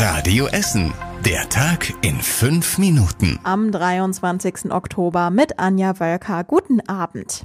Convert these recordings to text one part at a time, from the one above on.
Radio Essen. Der Tag in fünf Minuten. Am 23. Oktober mit Anja Wölker. Guten Abend.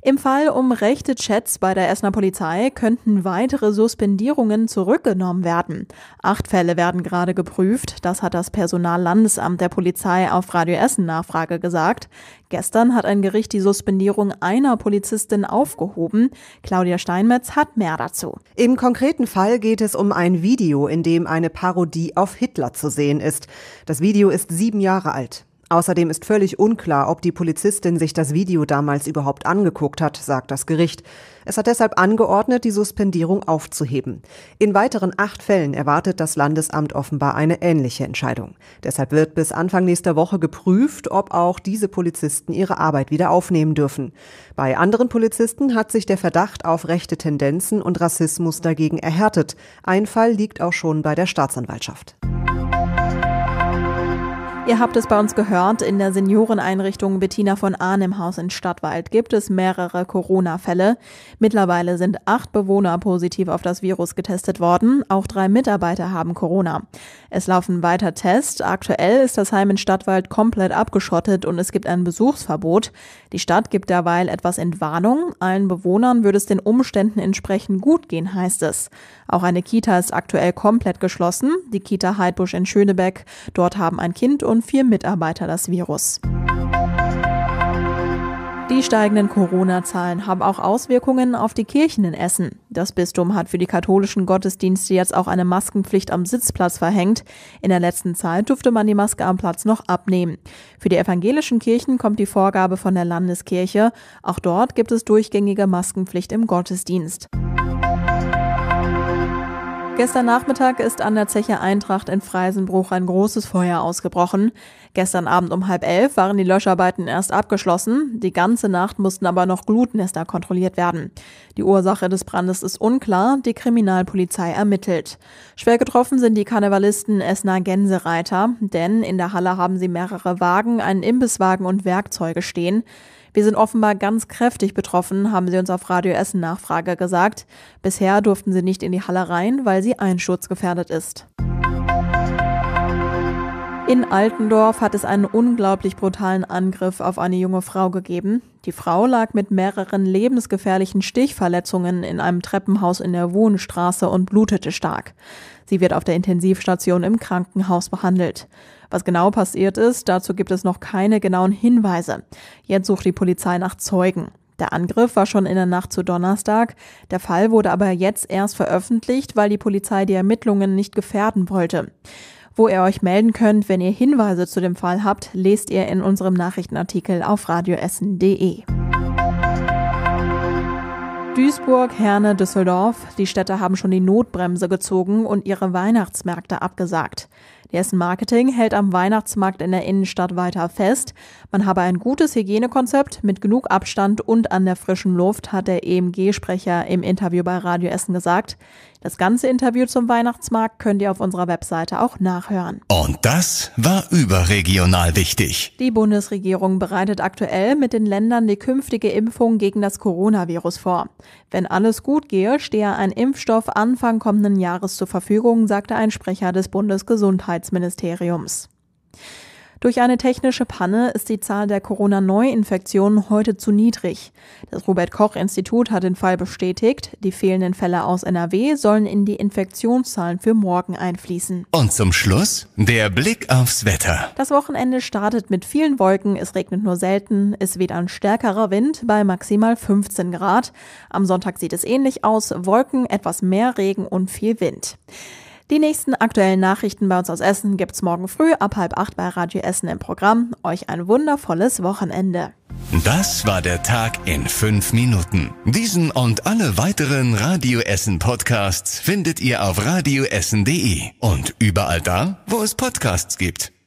Im Fall um rechte Chats bei der Essener Polizei könnten weitere Suspendierungen zurückgenommen werden. Acht Fälle werden gerade geprüft, das hat das Personallandesamt der Polizei auf Radio Essen Nachfrage gesagt. Gestern hat ein Gericht die Suspendierung einer Polizistin aufgehoben. Claudia Steinmetz hat mehr dazu. Im konkreten Fall geht es um ein Video, in dem eine Parodie auf Hitler zu sehen ist. Das Video ist sieben Jahre alt. Außerdem ist völlig unklar, ob die Polizistin sich das Video damals überhaupt angeguckt hat, sagt das Gericht. Es hat deshalb angeordnet, die Suspendierung aufzuheben. In weiteren acht Fällen erwartet das Landesamt offenbar eine ähnliche Entscheidung. Deshalb wird bis Anfang nächster Woche geprüft, ob auch diese Polizisten ihre Arbeit wieder aufnehmen dürfen. Bei anderen Polizisten hat sich der Verdacht auf rechte Tendenzen und Rassismus dagegen erhärtet. Ein Fall liegt auch schon bei der Staatsanwaltschaft. Ihr habt es bei uns gehört, in der Senioreneinrichtung Bettina von Ahn im Haus in Stadtwald gibt es mehrere Corona-Fälle. Mittlerweile sind acht Bewohner positiv auf das Virus getestet worden. Auch drei Mitarbeiter haben Corona. Es laufen weiter Tests. Aktuell ist das Heim in Stadtwald komplett abgeschottet und es gibt ein Besuchsverbot. Die Stadt gibt derweil etwas Entwarnung. Allen Bewohnern würde es den Umständen entsprechend gut gehen, heißt es. Auch eine Kita ist aktuell komplett geschlossen. Die Kita Heidbusch in Schönebeck. Dort haben ein Kind und schon vier Mitarbeiter das Virus. Die steigenden Corona-Zahlen haben auch Auswirkungen auf die Kirchen in Essen. Das Bistum hat für die katholischen Gottesdienste jetzt auch eine Maskenpflicht am Sitzplatz verhängt. In der letzten Zeit durfte man die Maske am Platz noch abnehmen. Für die evangelischen Kirchen kommt die Vorgabe von der Landeskirche. Auch dort gibt es durchgängige Maskenpflicht im Gottesdienst. Gestern Nachmittag ist an der Zeche Eintracht in Freisenbruch ein großes Feuer ausgebrochen. Gestern Abend um halb elf waren die Löscharbeiten erst abgeschlossen. Die ganze Nacht mussten aber noch Glutnester kontrolliert werden. Die Ursache des Brandes ist unklar. Die Kriminalpolizei ermittelt. Schwer getroffen sind die Karnevalisten Essener Gänsereiter, denn in der Halle haben sie mehrere Wagen, einen Imbisswagen und Werkzeuge stehen. Wir sind offenbar ganz kräftig betroffen, haben sie uns auf Radio Essen Nachfrage gesagt. Bisher durften sie nicht in die Halle rein, weil sie einschutzgefährdet ist. In Altendorf hat es einen unglaublich brutalen Angriff auf eine junge Frau gegeben. Die Frau lag mit mehreren lebensgefährlichen Stichverletzungen in einem Treppenhaus in der Wohnstraße und blutete stark. Sie wird auf der Intensivstation im Krankenhaus behandelt. Was genau passiert ist, dazu gibt es noch keine genauen Hinweise. Jetzt sucht die Polizei nach Zeugen. Der Angriff war schon in der Nacht zu Donnerstag. Der Fall wurde aber jetzt erst veröffentlicht, weil die Polizei die Ermittlungen nicht gefährden wollte. Wo ihr euch melden könnt, wenn ihr Hinweise zu dem Fall habt, lest ihr in unserem Nachrichtenartikel auf radioessen.de. Duisburg, Herne, Düsseldorf, die Städte haben schon die Notbremse gezogen und ihre Weihnachtsmärkte abgesagt. DS Marketing hält am Weihnachtsmarkt in der Innenstadt weiter fest. Man habe ein gutes Hygienekonzept mit genug Abstand und an der frischen Luft, hat der EMG-Sprecher im Interview bei Radio Essen gesagt. Das ganze Interview zum Weihnachtsmarkt könnt ihr auf unserer Webseite auch nachhören. Und das war überregional wichtig. Die Bundesregierung bereitet aktuell mit den Ländern die künftige Impfung gegen das Coronavirus vor. Wenn alles gut gehe, stehe ein Impfstoff Anfang kommenden Jahres zur Verfügung, sagte ein Sprecher des Bundesgesundheitsministeriums. Gesundheitsministeriums. Durch eine technische Panne ist die Zahl der Corona-Neuinfektionen heute zu niedrig. Das Robert Koch-Institut hat den Fall bestätigt. Die fehlenden Fälle aus NRW sollen in die Infektionszahlen für morgen einfließen. Und zum Schluss der Blick aufs Wetter. Das Wochenende startet mit vielen Wolken. Es regnet nur selten. Es weht ein stärkerer Wind bei maximal 15 Grad. Am Sonntag sieht es ähnlich aus. Wolken, etwas mehr Regen und viel Wind. Die nächsten aktuellen Nachrichten bei uns aus Essen gibt's morgen früh ab halb acht bei Radio Essen im Programm. Euch ein wundervolles Wochenende. Das war der Tag in fünf Minuten. Diesen und alle weiteren Radio Essen Podcasts findet ihr auf radioessen.de und überall da, wo es Podcasts gibt.